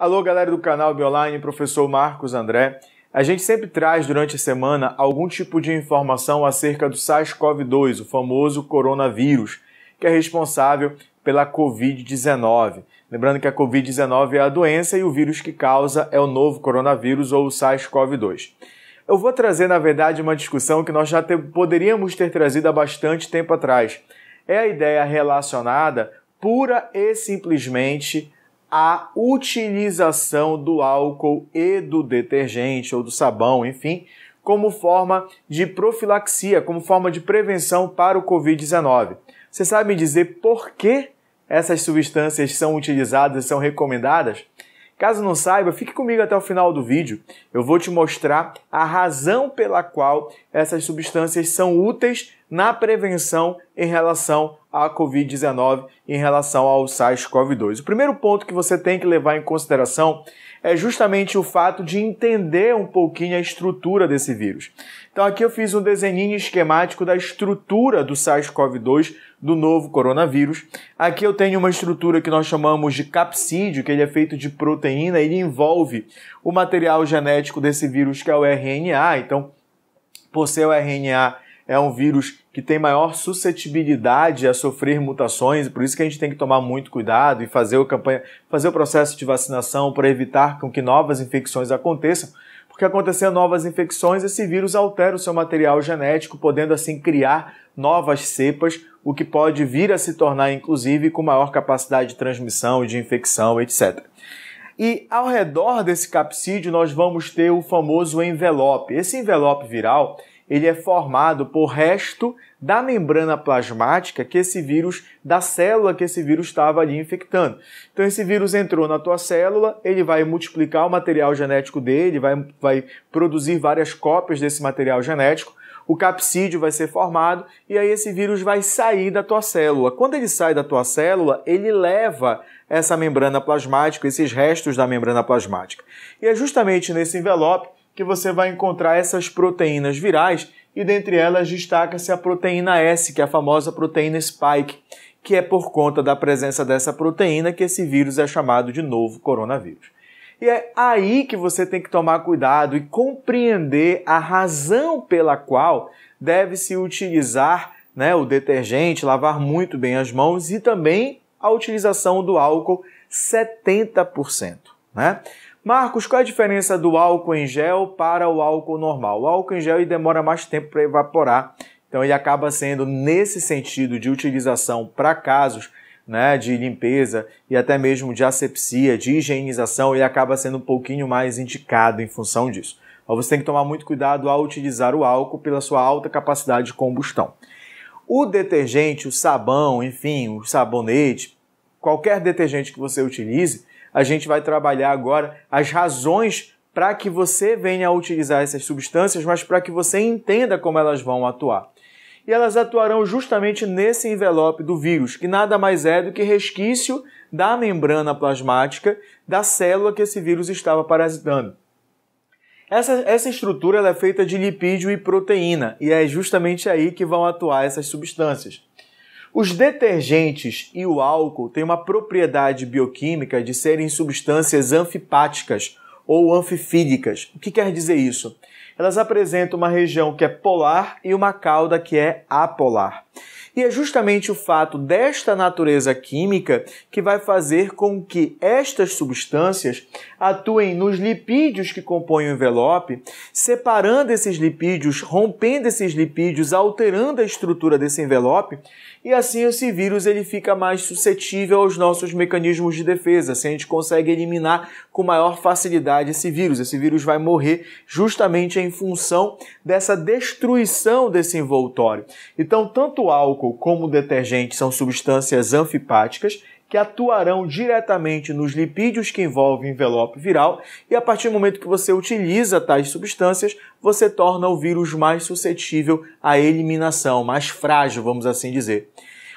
Alô, galera do canal Bioline, professor Marcos André. A gente sempre traz durante a semana algum tipo de informação acerca do SARS-CoV-2, o famoso coronavírus, que é responsável pela Covid-19. Lembrando que a Covid-19 é a doença e o vírus que causa é o novo coronavírus ou o SARS-CoV-2. Eu vou trazer, na verdade, uma discussão que nós já te poderíamos ter trazido há bastante tempo atrás. É a ideia relacionada pura e simplesmente a utilização do álcool e do detergente ou do sabão, enfim, como forma de profilaxia, como forma de prevenção para o Covid-19. Você sabe me dizer por que essas substâncias são utilizadas, são recomendadas? Caso não saiba, fique comigo até o final do vídeo. Eu vou te mostrar a razão pela qual essas substâncias são úteis na prevenção em relação à Covid-19, em relação ao SARS-CoV-2. O primeiro ponto que você tem que levar em consideração é justamente o fato de entender um pouquinho a estrutura desse vírus. Então aqui eu fiz um desenhinho esquemático da estrutura do SARS-CoV-2 do novo coronavírus. Aqui eu tenho uma estrutura que nós chamamos de capsídeo, que ele é feito de proteína, ele envolve o material genético desse vírus que é o RNA. Então, por ser o RNA é um vírus que tem maior suscetibilidade a sofrer mutações, por isso que a gente tem que tomar muito cuidado e fazer o, campanha, fazer o processo de vacinação para evitar com que novas infecções aconteçam, porque acontecer novas infecções, esse vírus altera o seu material genético, podendo assim criar novas cepas, o que pode vir a se tornar, inclusive, com maior capacidade de transmissão, de infecção, etc. E ao redor desse capsídeo nós vamos ter o famoso envelope. Esse envelope viral ele é formado por resto da membrana plasmática que esse vírus, da célula que esse vírus estava ali infectando. Então, esse vírus entrou na tua célula, ele vai multiplicar o material genético dele, vai, vai produzir várias cópias desse material genético, o capsídeo vai ser formado e aí esse vírus vai sair da tua célula. Quando ele sai da tua célula, ele leva essa membrana plasmática, esses restos da membrana plasmática. E é justamente nesse envelope que você vai encontrar essas proteínas virais e dentre elas destaca-se a proteína S, que é a famosa proteína spike, que é por conta da presença dessa proteína que esse vírus é chamado de novo coronavírus. E é aí que você tem que tomar cuidado e compreender a razão pela qual deve-se utilizar né, o detergente, lavar muito bem as mãos e também a utilização do álcool 70%. Né? Marcos, qual é a diferença do álcool em gel para o álcool normal? O álcool em gel demora mais tempo para evaporar, então ele acaba sendo, nesse sentido de utilização para casos né, de limpeza e até mesmo de asepsia, de higienização, ele acaba sendo um pouquinho mais indicado em função disso. Mas você tem que tomar muito cuidado ao utilizar o álcool pela sua alta capacidade de combustão. O detergente, o sabão, enfim, o sabonete, qualquer detergente que você utilize, a gente vai trabalhar agora as razões para que você venha a utilizar essas substâncias, mas para que você entenda como elas vão atuar. E elas atuarão justamente nesse envelope do vírus, que nada mais é do que resquício da membrana plasmática da célula que esse vírus estava parasitando. Essa, essa estrutura é feita de lipídio e proteína, e é justamente aí que vão atuar essas substâncias. Os detergentes e o álcool têm uma propriedade bioquímica de serem substâncias anfipáticas ou anfifídicas. O que quer dizer isso? elas apresentam uma região que é polar e uma cauda que é apolar. E é justamente o fato desta natureza química que vai fazer com que estas substâncias atuem nos lipídios que compõem o envelope, separando esses lipídios, rompendo esses lipídios, alterando a estrutura desse envelope, e assim esse vírus ele fica mais suscetível aos nossos mecanismos de defesa, assim a gente consegue eliminar com maior facilidade esse vírus. Esse vírus vai morrer justamente em em função dessa destruição desse envoltório. Então, tanto álcool como detergente são substâncias anfipáticas que atuarão diretamente nos lipídios que envolvem o envelope viral, e a partir do momento que você utiliza tais substâncias, você torna o vírus mais suscetível à eliminação, mais frágil, vamos assim dizer.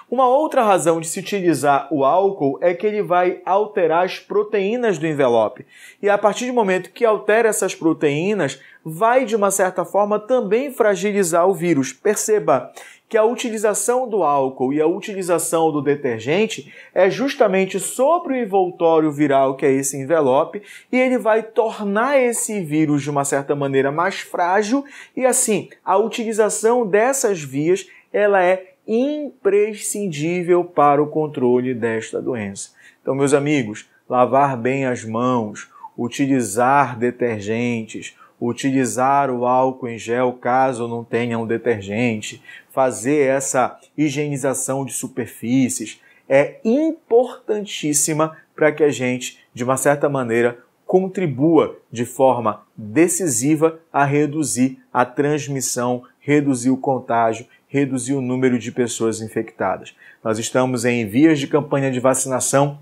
Uma outra razão de se utilizar o álcool é que ele vai alterar as proteínas do envelope. E a partir do momento que altera essas proteínas, vai de uma certa forma também fragilizar o vírus. Perceba que a utilização do álcool e a utilização do detergente é justamente sobre o envoltório viral, que é esse envelope, e ele vai tornar esse vírus de uma certa maneira mais frágil, e assim, a utilização dessas vias, ela é imprescindível para o controle desta doença. Então, meus amigos, lavar bem as mãos, utilizar detergentes, utilizar o álcool em gel caso não tenha um detergente, fazer essa higienização de superfícies é importantíssima para que a gente, de uma certa maneira, contribua de forma decisiva a reduzir a transmissão, reduzir o contágio reduzir o número de pessoas infectadas. Nós estamos em vias de campanha de vacinação.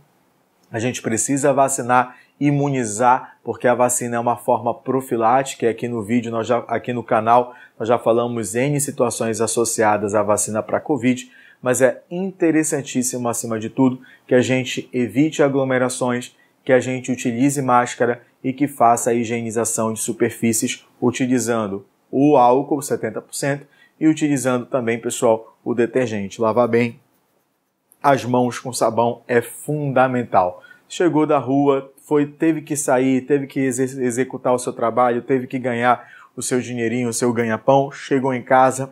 A gente precisa vacinar, imunizar, porque a vacina é uma forma profilática. aqui no vídeo, nós já, aqui no canal, nós já falamos em situações associadas à vacina para Covid mas é interessantíssimo, acima de tudo, que a gente evite aglomerações, que a gente utilize máscara e que faça a higienização de superfícies utilizando o álcool 70% e utilizando também, pessoal, o detergente. Lavar bem as mãos com sabão é fundamental. Chegou da rua, foi, teve que sair, teve que ex executar o seu trabalho, teve que ganhar o seu dinheirinho, o seu ganha-pão, chegou em casa,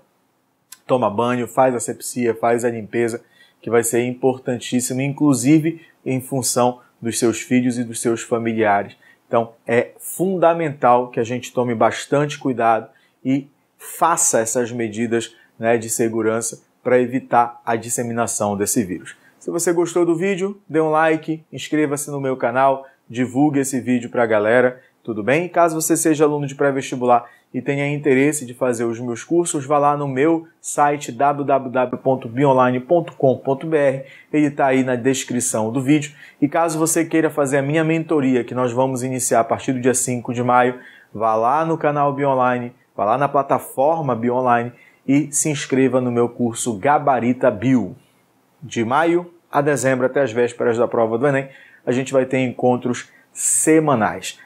toma banho, faz a sepsia, faz a limpeza, que vai ser importantíssimo, inclusive em função dos seus filhos e dos seus familiares. Então, é fundamental que a gente tome bastante cuidado e faça essas medidas né, de segurança para evitar a disseminação desse vírus. Se você gostou do vídeo, dê um like, inscreva-se no meu canal, divulgue esse vídeo para a galera, tudo bem? E caso você seja aluno de pré-vestibular e tenha interesse de fazer os meus cursos, vá lá no meu site www.bionline.com.br, ele está aí na descrição do vídeo. E caso você queira fazer a minha mentoria, que nós vamos iniciar a partir do dia 5 de maio, vá lá no canal Bionline, Vá lá na plataforma Bio Online e se inscreva no meu curso Gabarita Bio. De maio a dezembro, até as vésperas da prova do Enem, a gente vai ter encontros semanais.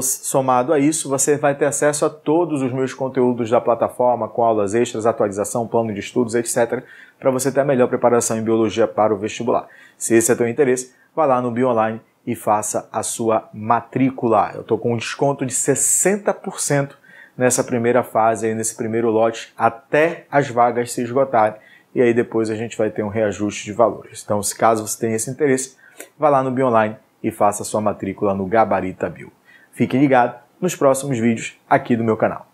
Somado a isso, você vai ter acesso a todos os meus conteúdos da plataforma, com aulas extras, atualização, plano de estudos, etc., para você ter a melhor preparação em biologia para o vestibular. Se esse é teu interesse, vá lá no BioOnline e faça a sua matrícula. Eu estou com um desconto de 60% nessa primeira fase, nesse primeiro lote, até as vagas se esgotarem. E aí depois a gente vai ter um reajuste de valores. Então, se caso você tenha esse interesse, vá lá no Bionline e faça sua matrícula no Gabarita Bio. Fique ligado nos próximos vídeos aqui do meu canal.